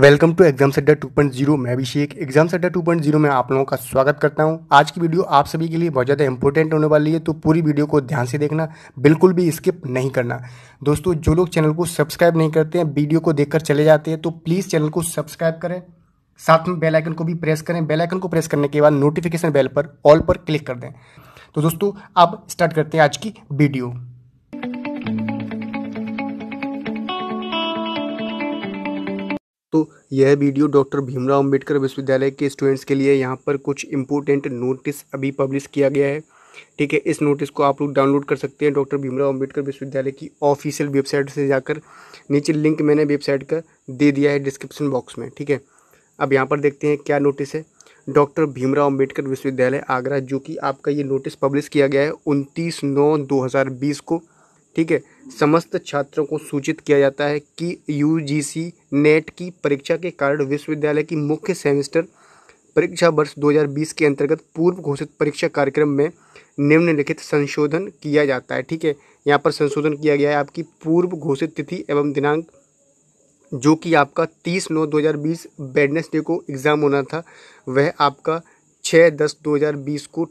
welcome to exam centre 2.0 मैं अभिषेक exam centre 2.0 में आप लोगों का स्वागत करता हूं आज की वीडियो आप सभी के लिए बहुत ज़्यादा इंपॉर्टेंट होने वाली है तो पूरी वीडियो को ध्यान से देखना बिल्कुल भी स्किप नहीं करना दोस्तों जो लोग चैनल को सब्सक्राइब नहीं करते हैं वीडियो को देखकर चले जाते हैं तो प्लीज़ चैनल को सब्सक्राइब करें साथ में बेलाइकन को भी प्रेस करें बेलाइकन को प्रेस करने के बाद नोटिफिकेशन बेल पर ऑल पर क्लिक कर दें तो दोस्तों अब स्टार्ट करते हैं आज की वीडियो तो यह वीडियो डॉक्टर भीमराव अंबेडकर विश्वविद्यालय के स्टूडेंट्स के लिए यहाँ पर कुछ इंपॉर्टेंट नोटिस अभी पब्लिश किया गया है ठीक है इस नोटिस को आप लोग डाउनलोड कर सकते हैं डॉक्टर भीमराव अंबेडकर विश्वविद्यालय की ऑफिशियल वेबसाइट से जाकर नीचे लिंक मैंने वेबसाइट का दे दिया है डिस्क्रिप्शन बॉक्स में ठीक है अब यहाँ पर देखते हैं क्या नोटिस है डॉक्टर भीमराव अंबेडकर विश्वविद्यालय आगरा जो कि आपका ये नोटिस पब्लिश किया गया है उनतीस नौ दो हज़ार बीस को ठीक है समस्त छात्रों को सूचित किया जाता है कि यूजीसी नेट की परीक्षा के कारण विश्वविद्यालय की मुख्य सेमेस्टर परीक्षा वर्ष 2020 के अंतर्गत पूर्व घोषित परीक्षा कार्यक्रम में निम्नलिखित संशोधन किया जाता है ठीक है यहाँ पर संशोधन किया गया है आपकी पूर्व घोषित तिथि एवं दिनांक जो कि आपका 30 नौ 2020 डे को एग्ज़ाम होना था वह आपका 6 दस 2020 को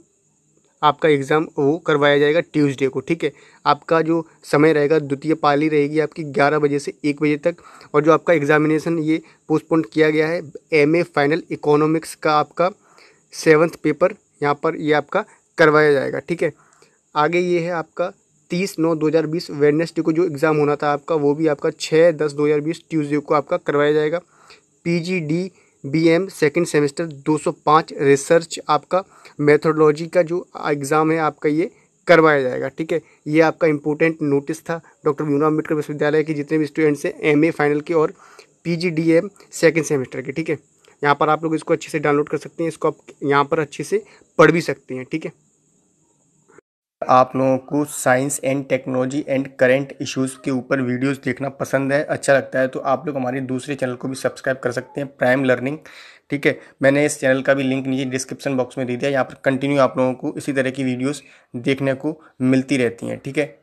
आपका एग्ज़ाम वो करवाया जाएगा ट्यूसडे को ठीक है आपका जो समय रहेगा द्वितीय पाली रहेगी आपकी ग्यारह बजे से एक बजे तक और जो आपका एग्ज़ामिनेसन ये पोस्टपोन किया गया है एमए फाइनल इकोनॉमिक्स का आपका सेवन्थ पेपर यहाँ पर ये आपका करवाया जाएगा ठीक है आगे ये है आपका तीस नौ दो हज़ार बीस वेडनेसडे को जो एग्ज़ाम होना था आपका वो भी आपका छः दस दो हज़ार बीस ट्यूसडे को आपका करवाया जाएगा P G D BM second semester 205 research आपका मेथोडोलॉजी का जो एग्ज़ाम है आपका ये करवाया जाएगा ठीक है ये आपका इंपॉर्टेंट नोटिस था डॉक्टर भीमराव अम्बेडकर विश्वविद्यालय के जितने भी स्टूडेंट्स हैं ए फाइनल के और एम सेकेंड सेमेस्टर के ठीक है यहाँ पर आप लोग इसको अच्छे से डाउनलोड कर सकते हैं इसको आप यहाँ पर अच्छे से पढ़ भी सकते हैं ठीक है आप लोगों को science and technology and current issues के ऊपर वीडियोस देखना पसंद है अच्छा लगता है तो आप लोग हमारे दूसरे चैनल को भी सब्सक्राइब कर सकते हैं प्राइम लर्निंग ठीक है मैंने इस चैनल का भी लिंक नीचे डिस्क्रिप्शन बॉक्स में दे दिया यहाँ पर कंटिन्यू आप लोगों को इसी तरह की वीडियोज़ देखने को मिलती रहती हैं ठीक है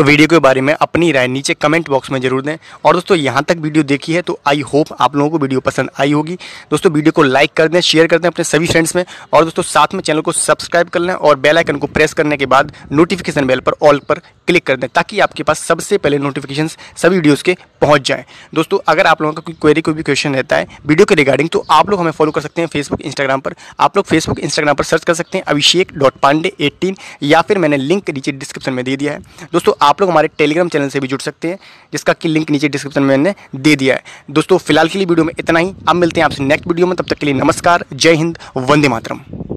तो वीडियो के बारे में अपनी राय नीचे कमेंट बॉक्स में जरूर दें और दोस्तों यहाँ तक वीडियो देखी है तो आई होप आप लोगों को वीडियो पसंद आई होगी दोस्तों वीडियो को लाइक कर दें शेयर कर दें अपने सभी फ्रेंड्स में और दोस्तों साथ में चैनल को सब्सक्राइब कर लें और बेलाइकन को प्रेस करने के बाद नोटिफिकेशन बेल पर ऑल पर क्लिक कर दें ताकि आपके पास सबसे पहले नोटिफिकेशन सभी वीडियोज़ के पहुँच जाएँ दोस्तों अगर आप लोगों का कोई क्वेरी कोई भी क्वेश्चन रहता है वीडियो के रिगार्डिंग तो आप लोग हमें फॉलो कर सकते हैं फेसबुक इंस्टाग्राम पर आप लोग फेसबुक इंस्टाग्राम पर सर्च कर सकते हैं अभिषेक डॉट पांडे एट्टीन या फिर मैंने लिंक नीचे डिस्क्रिप्शन में दे दिया है दोस्तों आप लोग हमारे टेलीग्राम चैनल से भी जुड़ सकते हैं जिसका कि लिंक नीचे डिस्क्रिप्शन में मैंने दे दिया है दोस्तों फिलहाल के लिए वीडियो में इतना ही अब मिलते हैं आपसे नेक्स्ट वीडियो में तब तक के लिए नमस्कार जय हिंद वंदे मातरम